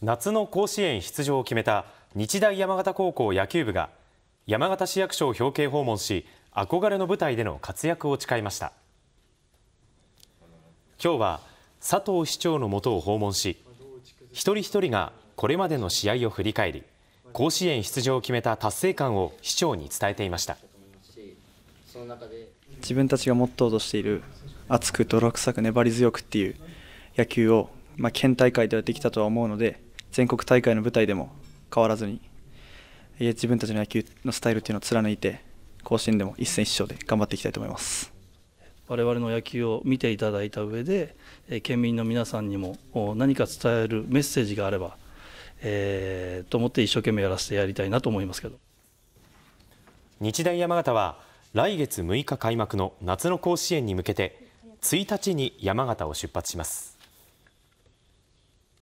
夏の甲子園出場を決めた日大山形高校野球部が山形市役所を表敬訪問し憧れの舞台での活躍を誓いました今日は佐藤市長のもとを訪問し一人一人がこれまでの試合を振り返り甲子園出場を決めた達成感を市長に伝えていました自分たちがモットーとしている熱く泥臭く粘り強くっていう野球を、まあ、県大会ではできたとは思うので全国大会の舞台でも変わらずに自分たちの野球のスタイルというのを貫いて甲子園でも一戦一勝で頑張っていきたいと思います我々の野球を見ていただいた上で県民の皆さんにも何か伝えるメッセージがあれば、えー、と思って一生懸命やらせてやりたいなと思いますけど日大山形は来月6日開幕の夏の甲子園に向けて1日に山形を出発します。